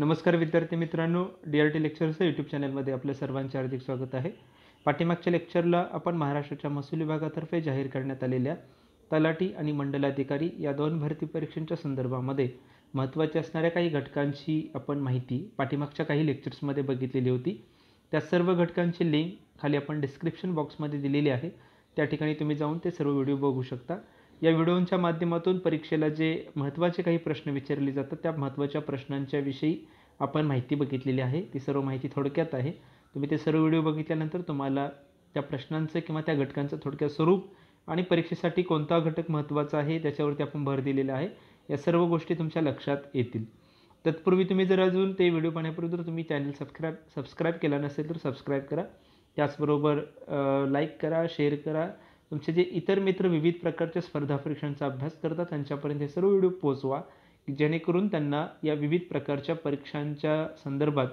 नमस्कार विद्यार्थी मित्रांनो डी आर टी लेक्चरचं यूट्यूब चॅनलमध्ये आपलं सर्वांचे हार्दिक स्वागत आहे पाठीमागच्या लेक्चरला आपण महाराष्ट्राच्या महसूल विभागातर्फे जाहीर करण्यात आलेल्या तलाठी आणि मंडलाधिकारी या दोन भरती परीक्षांच्या संदर्भामध्ये महत्त्वाच्या असणाऱ्या काही घटकांची आपण माहिती पाठीमागच्या काही लेक्चर्समध्ये बघितलेली होती त्या सर्व घटकांची लिंक खाली आपण डिस्क्रिप्शन बॉक्समध्ये दिलेली आहे त्या ठिकाणी तुम्ही जाऊन ते सर्व व्हिडिओ बघू शकता या व्हिडिओंच्या माध्यमातून परीक्षेला जे महत्त्वाचे काही प्रश्न विचारले जातात त्या महत्त्वाच्या प्रश्नांच्याविषयी आपण माहिती बघितलेली आहे ती सर्व माहिती थोडक्यात आहे तुम्ही ते सर्व व्हिडिओ बघितल्यानंतर तुम्हाला त्या प्रश्नांचं किंवा त्या घटकांचं थोडक्यात स्वरूप आणि परीक्षेसाठी कोणता घटक महत्त्वाचा आहे त्याच्यावरती आपण भर दिलेला आहे या सर्व गोष्टी तुमच्या लक्षात येतील तत्पूर्वी तुम्ही जर अजून ते व्हिडिओ पाहण्यापूर्वी जर तुम्ही चॅनल सबस्क्राईब सबस्क्राईब केला नसेल तर सबस्क्राईब करा त्याचबरोबर लाईक करा शेअर करा तुमचे जे इतर मित्र विविध प्रकारच्या स्पर्धा परीक्षांचा अभ्यास करतात त्यांच्यापर्यंत हे सर्व व्हिडिओ पोचवा की जेणेकरून त्यांना या विविध प्रकारच्या परीक्षांच्या संदर्भात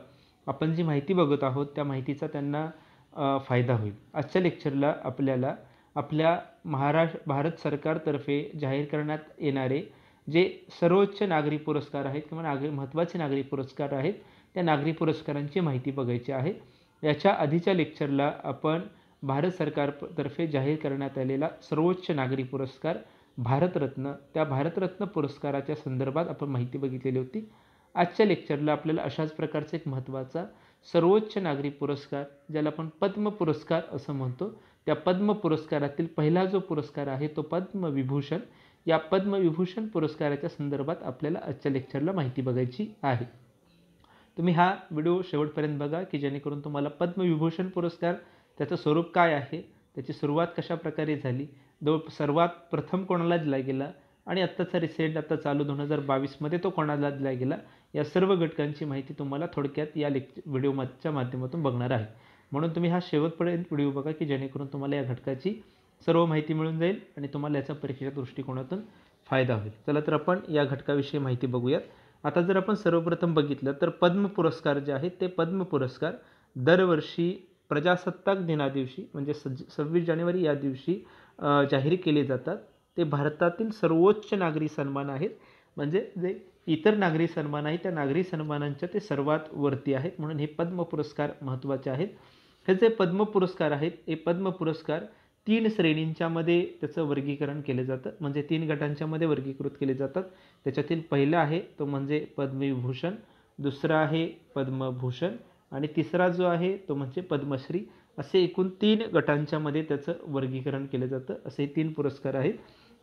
आपण जी माहिती बघत आहोत त्या माहितीचा त्यांना फायदा होईल आजच्या लेक्चरला आपल्याला आपल्या महाराष्ट्र भारत सरकारतर्फे जाहीर करण्यात येणारे जे सर्वोच्च नागरी पुरस्कार आहेत किंवा नागरी महत्त्वाचे नागरी पुरस्कार आहेत त्या नागरी पुरस्कारांची माहिती बघायची आहे याच्या आधीच्या लेक्चरला आपण भारत सरकारतर्फे जाहीर करण्यात आलेला सर्वोच्च नागरी पुरस्कार भारतरत्न त्या भारतरत्न पुरस्काराच्या संदर्भात आपण माहिती बघितलेली होती आजच्या लेक्चरला आपल्याला अशाच प्रकारचा एक महत्त्वाचा सर्वोच्च नागरी पुरस्कार ज्याला आपण पद्म पुरस्कार असं म्हणतो त्या पद्म पुरस्कारातील पहिला जो पुरस्कार आहे तो पद्मविभूषण या पद्मविभूषण पुरस्काराच्या संदर्भात आपल्याला आजच्या लेक्चरला माहिती बघायची आहे तुम्ही हा व्हिडिओ शेवटपर्यंत बघा की जेणेकरून तुम्हाला पद्मविभूषण पुरस्कार त्याचं स्वरूप काय आहे त्याची सुरुवात कशाप्रकारे झाली दो सर्वात प्रथम कोणाला दिला गेला आणि आत्ताचा रिसेंट आता चालू दोन हजार बावीसमध्ये तो कोणाला दिला गेला या सर्व घटकांची माहिती तुम्हाला थोडक्यात या लेक्च व्हिडिओच्या माध्यमातून बघणार आहे म्हणून तुम्ही हा शेवटपर्यंत व्हिडिओ बघा की जेणेकरून तुम्हाला या घटकाची सर्व माहिती मिळून जाईल आणि तुम्हाला याचा परीक्षेच्या दृष्टिकोनातून फायदा होईल चला तर आपण या घटकाविषयी माहिती बघूयात आता जर आपण सर्वप्रथम बघितलं तर पद्म पुरस्कार जे आहेत ते पद्म पुरस्कार दरवर्षी प्रजासत्ताक दिनादिवशी म्हणजे सज सव्वीस जानेवारी या दिवशी जाहीर केले जातात ते भारतातील सर्वोच्च नागरी सन्मान आहेत म्हणजे जे इतर नागरी सन्मान आहेत त्या नागरी सन्मानांच्या ते सर्वात वरती आहेत म्हणून हे पद्म पुरस्कार महत्त्वाचे आहेत हे जे पद्म पुरस्कार आहेत हे पद्म पुरस्कार तीन श्रेणींच्यामध्ये त्याचं वर्गीकरण केलं जातं म्हणजे तीन गटांच्यामध्ये वर्गीकृत केले जातात त्याच्यातील पहिला आहे तो म्हणजे पद्मविभूषण दुसरं आहे पद्मभूषण आणि तिसरा जो आहे तो म्हणजे पद्मश्री असे एकूण तीन गटांच्यामध्ये त्याचं वर्गीकरण केलं जातं असे तीन पुरस्कार आहेत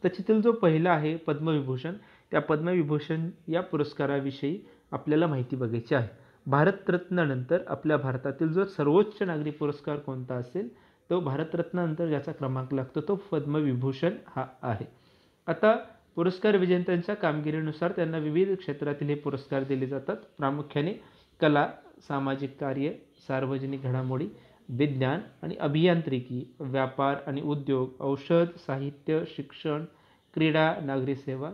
त्याच्यातील जो पहिला आहे पद्मविभूषण त्या पद्मविभूषण या पुरस्काराविषयी आपल्याला माहिती बघायची आहे भारतरत्नानंतर आपल्या भारतातील जो सर्वोच्च नागरी पुरस्कार कोणता असेल तो भारतरत्नानंतर ज्याचा क्रमांक लागतो तो पद्मविभूषण हा आहे आता पुरस्कार विजेत्यांच्या कामगिरीनुसार त्यांना विविध क्षेत्रातील हे पुरस्कार दिले जातात प्रामुख्याने कला सामाजिक कार्य सार्वजनिक घडामोडी विज्ञान आणि अभियांत्रिकी व्यापार आणि उद्योग औषध साहित्य शिक्षण क्रीडा नागरी सेवा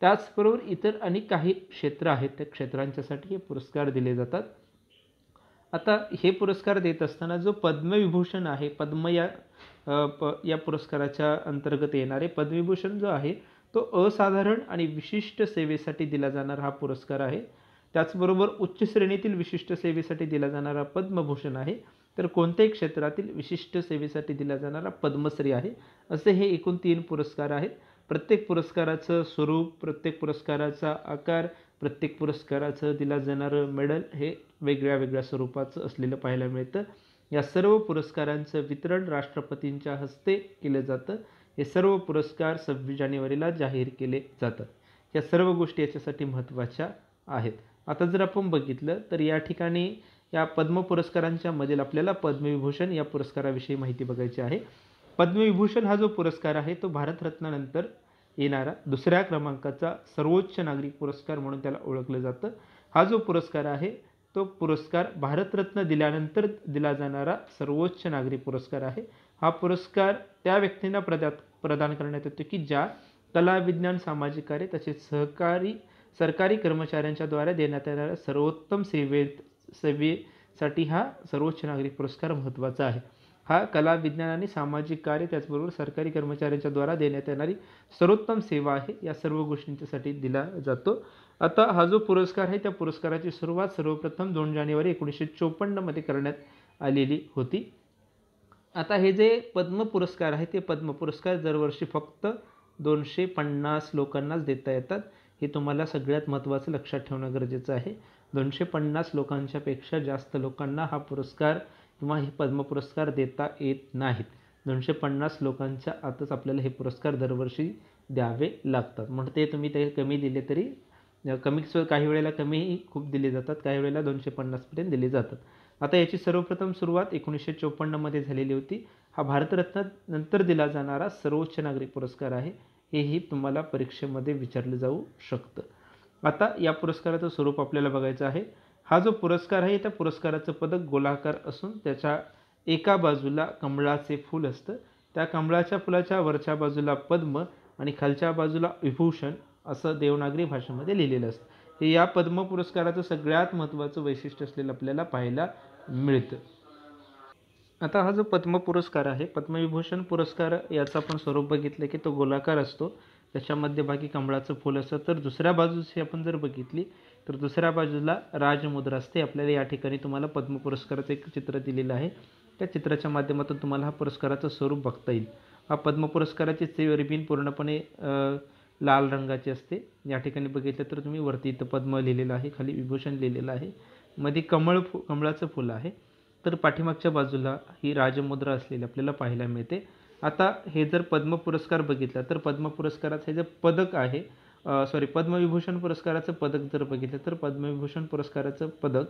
त्याचबरोबर इतर अनेक काही क्षेत्र आहेत त्या क्षेत्रांच्यासाठी हे पुरस्कार दिले जातात आता हे पुरस्कार देत असताना जो पद्मविभूषण आहे पद्म या प या पुरस्काराच्या अंतर्गत येणारे पद्मविभूषण जो आहे तो असाधारण आणि विशिष्ट सेवेसाठी दिला जाणारा हा पुरस्कार आहे त्याचबरोबर उच्च श्रेणीतील विशिष्ट सेवेसाठी दिला जाणारा पद्मभूषण आहे तर कोणत्याही क्षेत्रातील विशिष्ट सेवेसाठी दिला जाणारा पद्मश्री आहे असे हे एकूण तीन पुरस्कार आहेत प्रत्येक पुरस्काराचं स्वरूप प्रत्येक पुरस्काराचा आकार प्रत्येक पुरस्काराचं दिला जाणारं मेडल हे वेगळ्या वेगळ्या स्वरूपाचं असलेलं पाहायला मिळतं या सर्व पुरस्कारांचं वितरण राष्ट्रपतींच्या हस्ते केलं जातं हे सर्व पुरस्कार सव्वीस जानेवारीला जाहीर केले जातात या सर्व गोष्टी याच्यासाठी महत्त्वाच्या आहेत आता जर आपण बघितलं तर या ठिकाणी या पद्म पुरस्कारांच्या मधील आपल्याला पद्मविभूषण या पुरस्काराविषयी माहिती बघायची आहे पद्मविभूषण हा जो पुरस्कार आहे तो भारतरत्नानंतर येणारा दुसऱ्या क्रमांकाचा सर्वोच्च नागरिक पुरस्कार म्हणून त्याला ओळखलं जातं हा जो पुरस्कार आहे तो पुरस्कार भारतरत्न दिल्यानंतर दिला जाणारा सर्वोच्च नागरी पुरस्कार आहे हा पुरस्कार त्या व्यक्तींना प्रदा प्रदान करण्यात येतो की ज्या कला विज्ञान सामाजिक कार्य तसेच सहकारी सरकारी कर्मचाऱ्यांच्याद्वारे देण्यात येणाऱ्या सर्वोत्तम सेवेत सेवेसाठी हा सर्वोच्च नागरिक पुरस्कार महत्त्वाचा आहे हा कला विज्ञान आणि सामाजिक कार्य त्याचबरोबर सरकारी कर्मचाऱ्यांच्याद्वारा देण्यात येणारी सर्वोत्तम सेवा आहे या सर्व गोष्टींच्यासाठी दिला जातो आता हा जो पुरस्कार आहे त्या पुरस्काराची सुरुवात सर्वप्रथम दोन जानेवारी एकोणीसशे चोपन्नमध्ये करण्यात आलेली होती आता हे जे पद्म पुरस्कार आहे ते पद्म पुरस्कार दरवर्षी फक्त दोनशे पन्नास लोकांनाच देता येतात हे तुम्हाला सगळ्यात महत्त्वाचं लक्षात ठेवणं गरजेचं आहे दोनशे पन्नास लोकांच्यापेक्षा जास्त लोकांना हा पुरस्कार किंवा हे पद्म पुरस्कार देता येत नाहीत दोनशे पन्नास लोकांच्या आतच आपल्याला हे पुरस्कार दरवर्षी द्यावे लागतात म्हणजे ते तुम्ही ते कमी दिले तरी कमी काही वेळेला कमीही खूप दिले जातात काही वेळेला दोनशे पन्नासपर्यंत दिले जातात आता याची सर्वप्रथम सुरुवात एकोणीसशे चोपन्नमध्ये झालेली होती हा भारतरत्न नंतर दिला जाणारा सर्वोच्च नागरिक पुरस्कार आहे हेही तुम्हाला परीक्षेमध्ये विचारलं जाऊ शकतं आता या पुरस्काराचं स्वरूप आपल्याला बघायचं आहे हा जो पुरस्कार आहे त्या पुरस्काराचं पदक गोलाकार असून त्याच्या एका बाजूला कमळाचे फूल असतं त्या कमळाच्या फुलाच्या वरच्या बाजूला पद्म आणि खालच्या बाजूला विभूषण असं देवनागरी भाषेमध्ये लिहिलेलं असतं हे या पद्म पुरस्काराचं सगळ्यात महत्त्वाचं वैशिष्ट्य असलेलं आपल्याला पाहायला मिळतं आता हा जो पद्म पुरस्कार आहे पद्मविभूषण पुरस्कार याचं आपण स्वरूप बघितलं की तो गोलाकार असतो त्याच्या मध्यभागी कमळाचं फुल असतं तर दुसऱ्या बाजूची आपण जर बघितली तर दुसऱ्या बाजूला राजमुद्रा असते आपल्याला या ठिकाणी तुम्हाला पद्म पुरस्काराचं एक चित्र दिलेलं आहे त्या चित्राच्या माध्यमातून तुम्हाला हा पुरस्काराचं स्वरूप बघता येईल हा पद्म पुरस्काराची चेवरबीन पूर्णपणे लाल रंगाची असते या ठिकाणी बघितलं तर तुम्ही वरती इथं पद्म लिहिलेलं आहे खाली विभूषण लिहिलेलं आहे मध्ये कमळ फु कमळाचं फुलं आहे तर पाठीमागच्या बाजूला ही राजमुद्रा असलेली आपल्याला पाहायला मिळते आता हे जर पद्म पुरस्कार बघितला तर पद्म पुरस्काराचं हे जे पदक आहे सॉरी पद्मविभूषण पुरस्काराचं पदक जर बघितलं तर पद्मविभूषण पुरस्काराचं पदक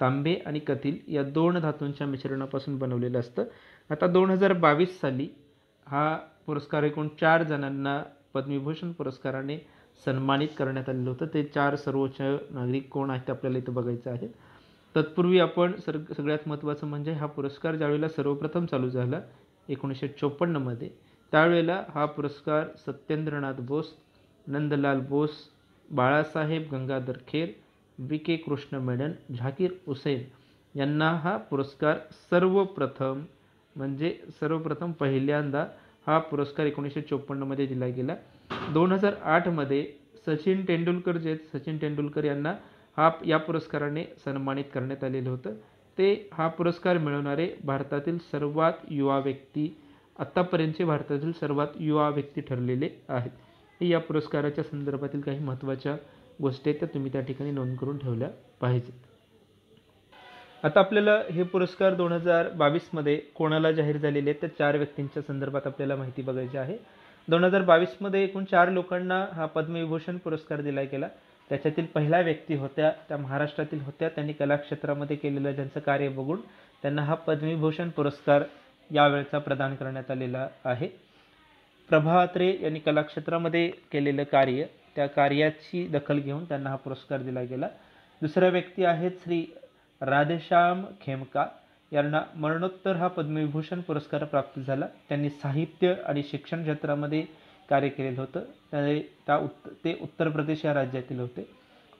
तांबे आणि कथील या दोन धातूंच्या मिश्रणापासून बनवलेलं असतं आता दोन हजार बावीस साली हा पुरस्कार एकूण चार जणांना पद्मविभूषण पुरस्काराने सन्मानित करण्यात आलेलं होतं ते चार सर्वोच्च नागरिक कोण आहेत ते आपल्याला इथं बघायचं आहे तत्पूर्वी आपण सर सगळ्यात महत्त्वाचं म्हणजे हा पुरस्कार ज्यावेळेला सर्वप्रथम चालू झाला एकोणीसशे चोपन्नमध्ये त्यावेळेला हा पुरस्कार सत्येंद्रनाथ बोस नंदलाल बोस बाळासाहेब गंगाधर खेर बी के कृष्ण मेडन झाकीर हुसेन यांना हा पुरस्कार सर्वप्रथम म्हणजे सर्वप्रथम पहिल्यांदा हा पुरस्कार एकोणीसशे चोपन्नमध्ये दिला गेला दोन हजार आठमध्ये सचिन तेंडुलकर जे आहेत सचिन तेंडुलकर यांना हा या पुरस्काराने सन्मानित करण्यात आलेलं होतं ते हा पुरस्कार मिळवणारे भारतातील सर्वात युवा व्यक्ती आत्तापर्यंतचे भारतातील सर्वात युवा व्यक्ती ठरलेले आहेत हे या पुरस्काराच्या संदर्भातील काही महत्त्वाच्या गोष्टी आहेत त्या तुम्ही त्या ठिकाणी नोंद करून ठेवल्या पाहिजेत आता आपल्याला हे पुरस्कार दोन हजार बावीसमध्ये कोणाला जाहीर झालेले आहेत त्या चार व्यक्तींच्या संदर्भात आपल्याला माहिती बघायची आहे दोन हजार बावीसमध्ये एकूण चार लोकांना हा पद्मविभूषण पुरस्कार दिला गेला त्याच्यातील पहिल्या व्यक्ती होत्या त्या महाराष्ट्रातील होत्या त्यांनी कलाक्षेत्रामध्ये केलेलं ज्यांचं कार्य बघून त्यांना हा पद्मविभूषण पुरस्कार यावेळचा प्रदान करण्यात आलेला आहे प्रभा अत्रे यांनी कलाक्षेत्रामध्ये केलेलं कार्य त्या कार्याची दखल घेऊन त्यांना हा पुरस्कार दिला गेला दुसरा व्यक्ती आहेत श्री राधेश्याम खेमका यांना मरणोत्तर हा पद्मविभूषण पुरस्कार प्राप्त झाला त्यांनी साहित्य आणि शिक्षण क्षेत्रामध्ये कार्य केलेलं होतं त्याने त्या उत्त ते उत्तर प्रदेश या राज्यातील होते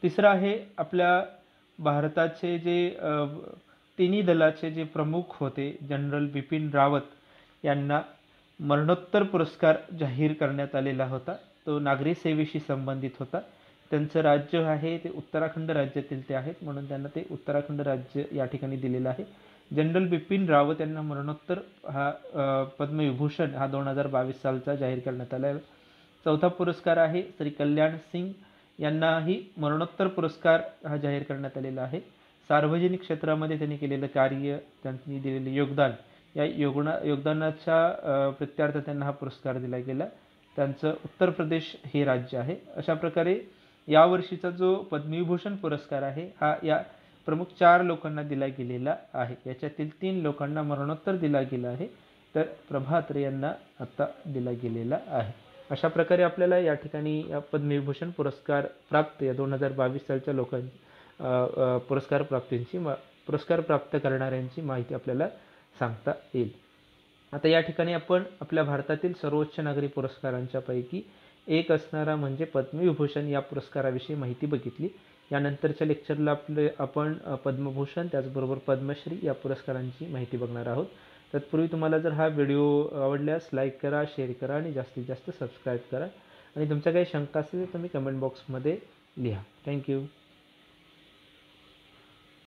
तिसरं आहे आपल्या भारताचे जे तिन्ही दलाचे जे प्रमुख होते जनरल बिपिन रावत यांना मरणोत्तर पुरस्कार जाहीर करण्यात आलेला होता तो नागरी सेवेशी संबंधित होता त्यांचं राज्य आहे ते उत्तराखंड राज्यातील ते आहेत म्हणून त्यांना ते उत्तराखंड राज्य या ठिकाणी दिलेलं आहे जनरल बिपिन रावत यांना मरणोत्तर हा पद्मविभूषण हा दोन हजार बावीस सालचा जाहीर करण्यात आला चौथा पुरस्कार आहे श्री कल्याण सिंग यांनाही मरणोत्तर पुरस्कार हा जाहीर करण्यात आलेला आहे सार्वजनिक क्षेत्रामध्ये त्यांनी केलेलं कार्य त्यांनी दिलेले योगदान या योगना योगदानाच्या प्रत्यार्थ त्यांना हा पुरस्कार दिला गेला त्यांचं उत्तर प्रदेश हे राज्य आहे अशा प्रकारे यावर्षीचा जो पद्मविभूषण पुरस्कार आहे हा या प्रमुख चार लोकांना दिला गेलेला आहे याच्यातील तीन लोकांना मरणोत्तर दिला गेला आहे तर प्रभात्रे यांना आत्ता दिला गेलेला आहे अशा प्रकारे आपल्याला या ठिकाणी पद्मविभूषण पुरस्कार प्राप्त या दोन हजार बावीस सालच्या लोकां पुरस्कार प्राप्तींची पुरस्कार प्राप्त करणाऱ्यांची माहिती आपल्याला सांगता येईल आता या ठिकाणी आपण आपल्या भारतातील सर्वोच्च नागरी पुरस्कारांच्यापैकी एक असणारा म्हणजे पद्मविभूषण या पुरस्काराविषयी माहिती बघितली यानंतरच्या लेक्चरला आपले आपण पद्मभूषण त्याचबरोबर पद्मश्री या पुरस्कारांची माहिती बघणार आहोत तत्पूर्वी तुम्हाला जर हा व्हिडिओ आवडल्यास लाईक करा शेअर करा आणि जास्तीत जास्त सबस्क्राईब करा आणि तुमच्या काही शंका असतील तर तुम्ही कमेंट बॉक्समध्ये लिहा थँक्यू